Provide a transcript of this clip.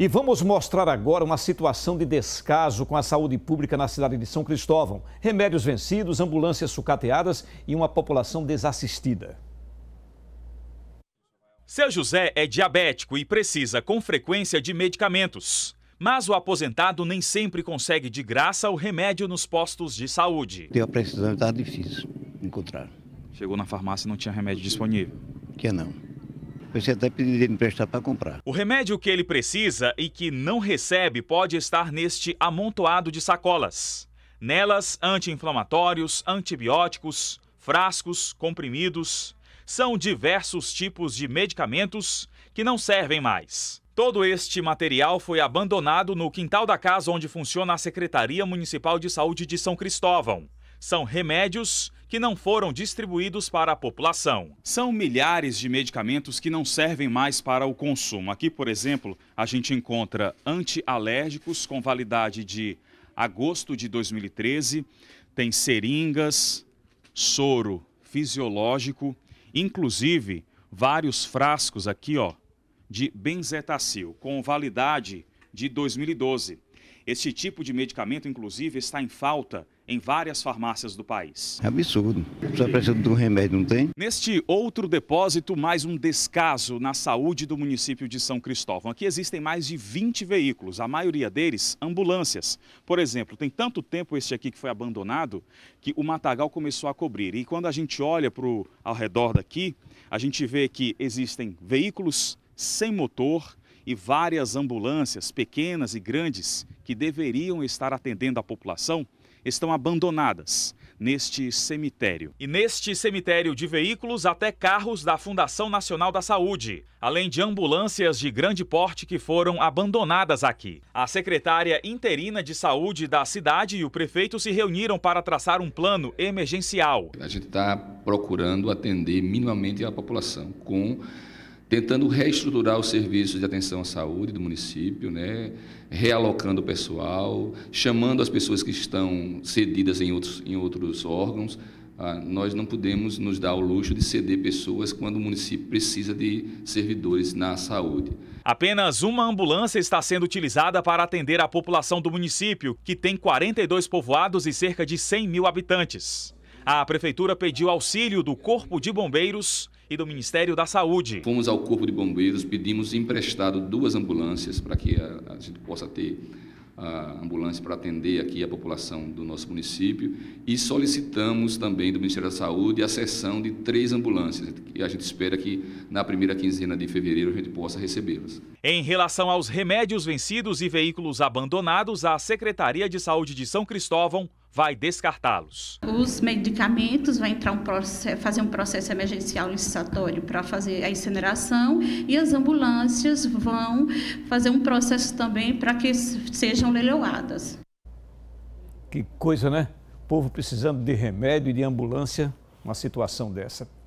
E vamos mostrar agora uma situação de descaso com a saúde pública na cidade de São Cristóvão. Remédios vencidos, ambulâncias sucateadas e uma população desassistida. Seu José é diabético e precisa com frequência de medicamentos. Mas o aposentado nem sempre consegue de graça o remédio nos postos de saúde. Tem a precisão, está difícil encontrar. Chegou na farmácia e não tinha remédio disponível? Que não. Pensei até pedir emprestar para comprar. O remédio que ele precisa e que não recebe pode estar neste amontoado de sacolas. Nelas, anti-inflamatórios, antibióticos, frascos, comprimidos. São diversos tipos de medicamentos que não servem mais. Todo este material foi abandonado no quintal da casa onde funciona a Secretaria Municipal de Saúde de São Cristóvão são remédios que não foram distribuídos para a população. São milhares de medicamentos que não servem mais para o consumo. Aqui, por exemplo, a gente encontra antialérgicos com validade de agosto de 2013, tem seringas, soro fisiológico, inclusive vários frascos aqui, ó, de benzetacil com validade de 2012. Este tipo de medicamento, inclusive, está em falta em várias farmácias do país. É absurdo. Só precisa do remédio, não tem? Neste outro depósito, mais um descaso na saúde do município de São Cristóvão. Aqui existem mais de 20 veículos, a maioria deles ambulâncias. Por exemplo, tem tanto tempo este aqui que foi abandonado que o matagal começou a cobrir. E quando a gente olha para o ao redor daqui, a gente vê que existem veículos sem motor, e várias ambulâncias, pequenas e grandes, que deveriam estar atendendo a população, estão abandonadas neste cemitério. E neste cemitério de veículos até carros da Fundação Nacional da Saúde, além de ambulâncias de grande porte que foram abandonadas aqui. A secretária interina de saúde da cidade e o prefeito se reuniram para traçar um plano emergencial. A gente está procurando atender minimamente a população com tentando reestruturar os serviços de atenção à saúde do município, né? realocando o pessoal, chamando as pessoas que estão cedidas em outros, em outros órgãos. Ah, nós não podemos nos dar o luxo de ceder pessoas quando o município precisa de servidores na saúde. Apenas uma ambulância está sendo utilizada para atender a população do município, que tem 42 povoados e cerca de 100 mil habitantes. A prefeitura pediu auxílio do Corpo de Bombeiros e do Ministério da Saúde. Fomos ao Corpo de Bombeiros, pedimos emprestado duas ambulâncias para que a, gente possa ter a ambulância para atender aqui a população do nosso município e solicitamos também do Ministério da Saúde a cessão de três ambulâncias e a gente espera que na primeira quinzena de fevereiro a gente possa recebê-las. Em relação aos remédios vencidos e veículos abandonados, a Secretaria de Saúde de São Cristóvão vai descartá-los. Os medicamentos vão entrar um processo, fazer um processo emergencial licitatório para fazer a incineração e as ambulâncias vão fazer um processo também para que sejam leiloadas. Que coisa, né? O povo precisando de remédio e de ambulância, uma situação dessa.